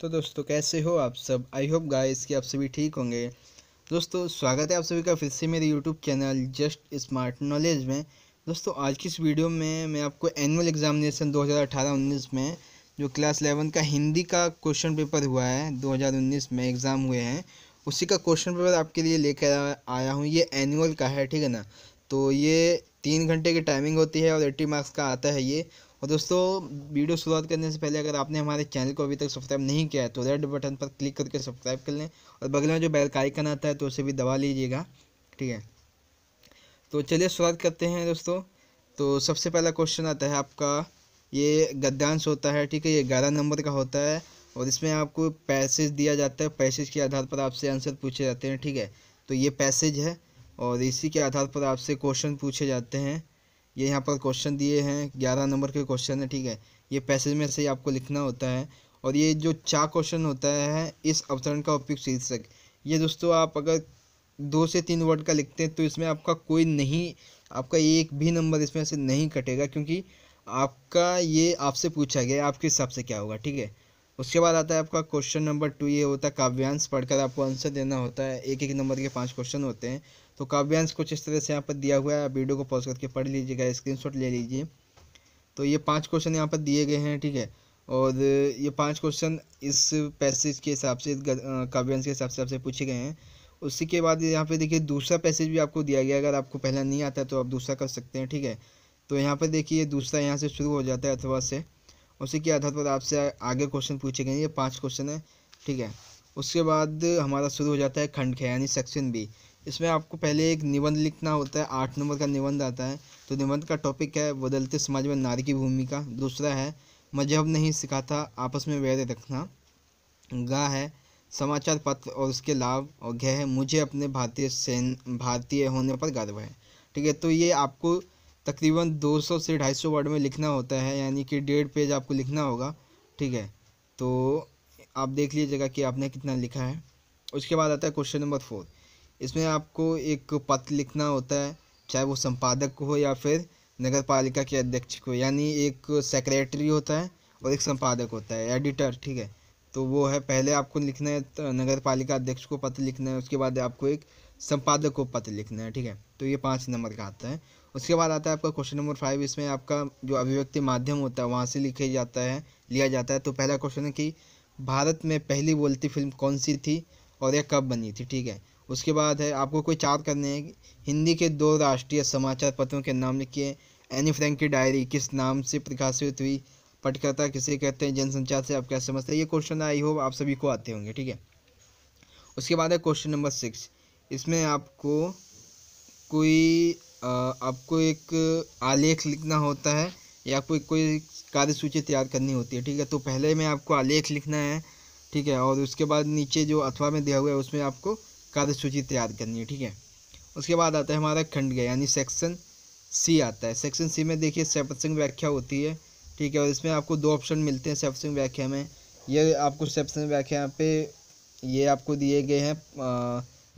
तो दोस्तों कैसे हो आप सब आई होप गाइस कि आप सभी ठीक होंगे दोस्तों स्वागत है आप सभी का फिर से मेरे YouTube channel just smart knowledge में दोस्तों आज की इस वीडियो में मैं आपको एनुअल एग्जामिनेशन 2018-19 में जो क्लास एलेवन का हिंदी का क्वेश्चन पेपर हुआ है 2019 में एग्ज़ाम हुए हैं उसी का क्वेश्चन पेपर आपके लिए लेकर आया हूँ ये एनुअल का है ठीक है ना तो ये तीन घंटे की टाइमिंग होती है और एट्टी मार्क्स का आता है ये और दोस्तों वीडियो शुरुआत करने से पहले अगर आपने हमारे चैनल को अभी तक सब्सक्राइब नहीं किया है तो रेड बटन पर क्लिक करके सब्सक्राइब कर लें और बगल में जो बेल का आइकन आता है तो उसे भी दबा लीजिएगा ठीक है तो चलिए शुरुआत करते हैं दोस्तों तो सबसे पहला क्वेश्चन आता है आपका ये गद्यांश होता है ठीक है ये ग्यारह नंबर का होता है और इसमें आपको पैसेज दिया जाता है पैसेज के आधार पर आपसे आंसर पूछे जाते हैं ठीक है तो ये पैसेज है और इसी के आधार पर आपसे क्वेश्चन पूछे जाते हैं ये यहाँ पर क्वेश्चन दिए हैं ग्यारह नंबर के क्वेश्चन है ठीक है ये पैसेज में से ही आपको लिखना होता है और ये जो चार क्वेश्चन होता है इस अवतरण का उपयुक्त शीर्षक ये दोस्तों आप अगर दो से तीन वर्ड का लिखते हैं तो इसमें आपका कोई नहीं आपका एक भी नंबर इसमें से नहीं कटेगा क्योंकि आपका ये आपसे पूछा गया आपके हिसाब से क्या होगा ठीक है उसके बाद आता है आपका क्वेश्चन नंबर टू ये होता है काव्यांश पढ़कर आपको आंसर देना होता है एक एक नंबर के पांच क्वेश्चन होते हैं तो काव्यांश कुछ इस तरह से यहाँ पर दिया हुआ है वीडियो को पॉज करके पढ़ लीजिएगा स्क्रीनशॉट ले लीजिए तो ये पांच क्वेश्चन यहाँ पर दिए गए हैं ठीक है और ये पांच क्वेश्चन इस पैसेज के हिसाब से काव्यांश के हिसाब से आपसे पूछे गए हैं उसी के बाद यहाँ पे देखिए दूसरा पैसेज भी आपको दिया गया अगर आपको पहला नहीं आता तो आप दूसरा कर सकते हैं ठीक है तो यहाँ पर देखिए दूसरा यहाँ से शुरू हो जाता है अथवा से उसी के आधार पर आपसे आगे क्वेश्चन पूछे गए ये पाँच क्वेश्चन है ठीक है उसके बाद हमारा शुरू हो जाता है खंड खे यानी सेक्शन बी इसमें आपको पहले एक निबंध लिखना होता है आठ नंबर का निबंध आता है तो निबंध का टॉपिक है बदलते समाज में नारी की भूमिका दूसरा है मजहब नहीं सिखाता आपस में वैध रखना गा है समाचार पत्र और उसके लाभ और गह है मुझे अपने भारतीय सैन भारतीय होने पर गर्व है ठीक है तो ये आपको तकरीबन 200 से 250 वर्ड में लिखना होता है यानी कि डेढ़ पेज आपको लिखना होगा ठीक है तो आप देख लीजिएगा कि आपने कितना लिखा है उसके बाद आता है क्वेश्चन नंबर फोर इसमें आपको एक पत्र लिखना होता है चाहे वो संपादक को हो या फिर नगर पालिका के अध्यक्ष को यानी एक सेक्रेटरी होता है और एक संपादक होता है एडिटर ठीक है तो वो है पहले आपको लिखना है तो नगर पालिका अध्यक्ष को पत्र लिखना है उसके बाद आपको एक संपादक को पत्र लिखना है ठीक है तो ये पाँच नंबर का आता है उसके बाद आता है आपका क्वेश्चन नंबर फाइव इसमें आपका जो अभिव्यक्ति माध्यम होता है वहाँ से लिखे जाता है लिया जाता है तो पहला क्वेश्चन है कि भारत में पहली बोलती फिल्म कौन सी थी और यह कब बनी थी ठीक है उसके बाद है आपको कोई चार करने हैं हिंदी के दो राष्ट्रीय समाचार पत्रों के नाम लिखिए एनी फ्रैंक की डायरी किस नाम से प्रकाशित हुई पटकथा किसे कहते हैं जनसंचार से आप क्या समझते हैं ये क्वेश्चन आई होप आप सभी को आते होंगे ठीक है उसके बाद है क्वेश्चन नंबर सिक्स इसमें आपको कोई आ, आपको एक आलेख लिखना होता है या कोई कोई सूची तैयार करनी होती है ठीक है तो पहले में आपको आलेख लिखना है ठीक है और उसके बाद नीचे जो अथवा में दिया हुआ है उसमें आपको कार्यसूची तैयार करनी है ठीक है उसके बाद आता है हमारा खंड यानी सेक्शन सी आता है सेक्शन सी में देखिए सेपसिंग व्याख्या होती है ठीक है और इसमें आपको दो ऑप्शन मिलते हैं सेपसिंग व्याख्या में ये आपको सेपसिंग व्याख्या पे ये आपको दिए गए हैं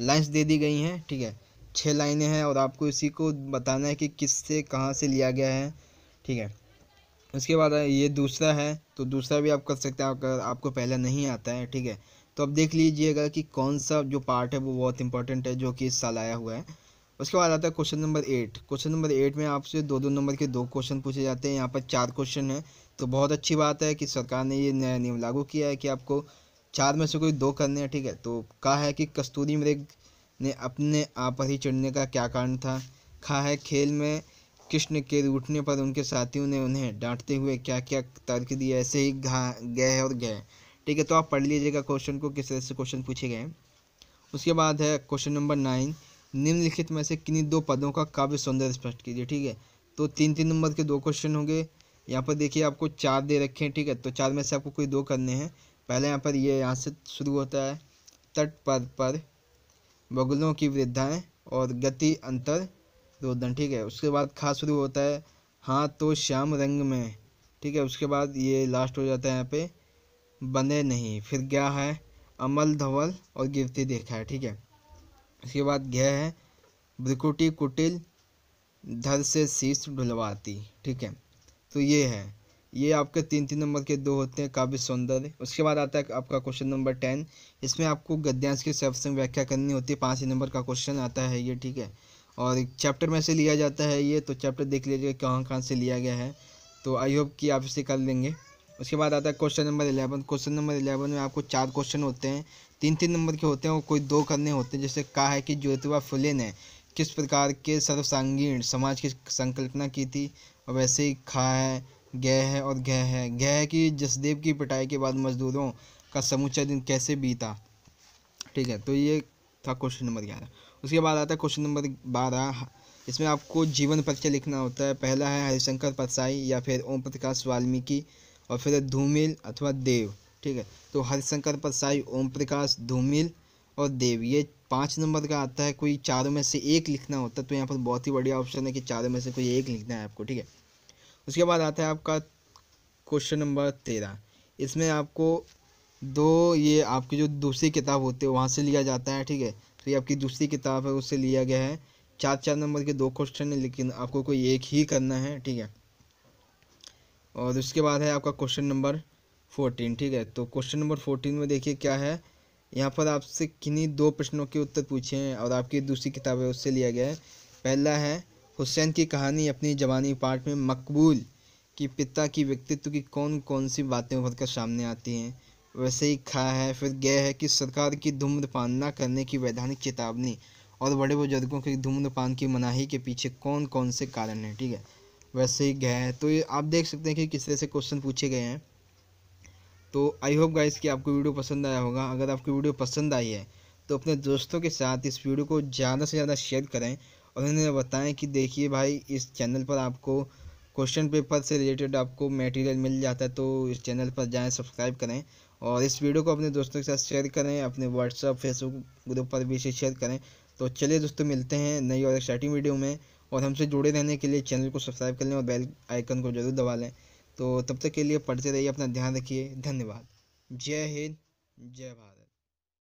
लाइन्स दे दी गई हैं ठीक है छः लाइनें हैं और आपको इसी को बताना है कि किससे कहाँ से लिया गया है ठीक है उसके बाद ये दूसरा है तो दूसरा भी आप कर सकते हैं अगर आपको पहला नहीं आता है ठीक है तो अब देख लीजिएगा कि कौन सा जो पार्ट है वो बहुत इंपॉर्टेंट है जो कि इस साल आया हुआ है उसके बाद आता है question number eight question number eight में आपसे दो दो नंबर के दो क्वेश्चन पूछे जाते हैं यहाँ पर चार क्वेश्चन हैं तो बहुत अच्छी बात है कि सरकार ने ये नया नियम लागू किया है कि आपको चार में से कोई दो करने हैं ठीक है तो कहा है कि कस्तूरी मृग ने अपने आप ही चढ़ने का क्या कारण था कहा है खेल में कृष्ण के रूठने पर उनके साथियों ने उन्हें डांटते हुए क्या क्या तर्क दिया ऐसे ही घा गए और गए ठीक है तो आप पढ़ लीजिएगा क्वेश्चन को किस तरह से क्वेश्चन पूछे गए हैं उसके बाद है क्वेश्चन नंबर नाइन निम्नलिखित में से किन्हीं दो पदों का काव्य सौंदर्य स्पष्ट कीजिए ठीक है तो तीन तीन नंबर के दो क्वेश्चन होंगे यहाँ पर देखिए आपको चार दे रखे हैं ठीक है तो चार में से आपको कोई दो करने हैं पहले यहाँ पर ये यह यहाँ से शुरू होता है तट पद पर बगुलों की वृद्धाएँ और गति अंतर रोदन ठीक है उसके बाद खास शुरू होता है हाँ तो श्याम रंग में ठीक है उसके बाद ये लास्ट हो जाता है यहाँ पर बने नहीं फिर गया है अमल धवल और गिरती देखा है ठीक है उसके बाद गया है ब्रिकुटी कुटिल धर से शीश ढुलवाती ठीक है तो ये है ये आपके तीन तीन नंबर के दो होते हैं काफ़ी सुंदर उसके बाद आता है आपका क्वेश्चन नंबर टेन इसमें आपको गद्यांश की शब्द व्याख्या करनी होती है पाँच ही नंबर का क्वेश्चन आता है ये ठीक है और चैप्टर में से लिया जाता है ये तो चैप्टर देख लीजिएगा कहाँ कहाँ से लिया गया है तो आई होप कि आप इसे कर लेंगे उसके बाद आता है question number eleven question number eleven में आपको चार क्वेश्चन होते हैं तीन तीन नंबर के होते हैं और कोई दो करने होते हैं जैसे कहा है कि ज्योतिबा फुले ने किस प्रकार के सर्वसंगीण समाज की संकल्पना की थी और वैसे ही खा है गह है और गह है गह है कि जसदेव की पिटाई के बाद मजदूरों का समूचा दिन कैसे बीता ठीक है तो ये था क्वेश्चन नंबर ग्यारह उसके बाद आता है क्वेश्चन नंबर बारह इसमें आपको जीवन परिचय लिखना होता है पहला है हरिशंकर परसाई या फिर ओम प्रकाश वाल्मीकि और फिर धूमिल अथवा देव ठीक है तो हरिशंकर परसाई ओम प्रकाश धूमिल और देव ये पाँच नंबर का आता है कोई चारों में से एक लिखना होता है तो यहाँ पर बहुत ही बढ़िया ऑप्शन है कि चारों में से कोई एक लिखना है आपको ठीक है उसके बाद आता है आपका क्वेश्चन नंबर तेरह इसमें आपको दो ये आपकी जो दूसरी किताब होती है वहाँ से लिया जाता है ठीक है तो ये आपकी दूसरी किताब है उससे लिया गया है चार चार नंबर के दो क्वेश्चन है लेकिन आपको कोई एक ही करना है ठीक है और उसके बाद है आपका क्वेश्चन नंबर फोर्टीन ठीक है तो क्वेश्चन नंबर फोर्टीन में देखिए क्या है यहाँ पर आपसे किन्हीं दो प्रश्नों के उत्तर पूछे हैं और आपकी दूसरी किताब है उससे लिया गया है पहला है हुसैन की कहानी अपनी जवानी पाठ में मकबूल की पिता की व्यक्तित्व की कौन कौन सी बातें उभर कर सामने आती हैं वैसे ही खा है फिर गए है कि सरकार की धूम्रपान न करने की वैधानिक चेतावनी और बड़े बुजुर्गों के धूम्रपान की मनाही के पीछे कौन कौन से कारण हैं ठीक है वैसे ही गया है तो ये आप देख सकते हैं कि किस तरह से क्वेश्चन पूछे गए हैं तो आई होप गाइस कि आपको वीडियो पसंद आया होगा अगर आपको वीडियो पसंद आई है तो अपने दोस्तों के साथ इस वीडियो को ज़्यादा से ज़्यादा शेयर करें और उन्हें बताएं कि देखिए भाई इस चैनल पर आपको क्वेश्चन पेपर से रिलेटेड आपको मटेरियल मिल जाता है तो इस चैनल पर जाएं सब्सक्राइब करें और इस वीडियो को अपने दोस्तों के साथ शेयर करें अपने व्हाट्सअप फेसबुक ग्रुप पर भी इसे शेयर करें तो चलिए दोस्तों मिलते हैं नई और एक्साइटिंग वीडियो में और हमसे जुड़े रहने के लिए चैनल को सब्सक्राइब कर लें और बेल आइकन को जरूर दबा लें तो तब तक के लिए पढ़ते रहिए अपना ध्यान रखिए धन्यवाद जय हिंद जय भारत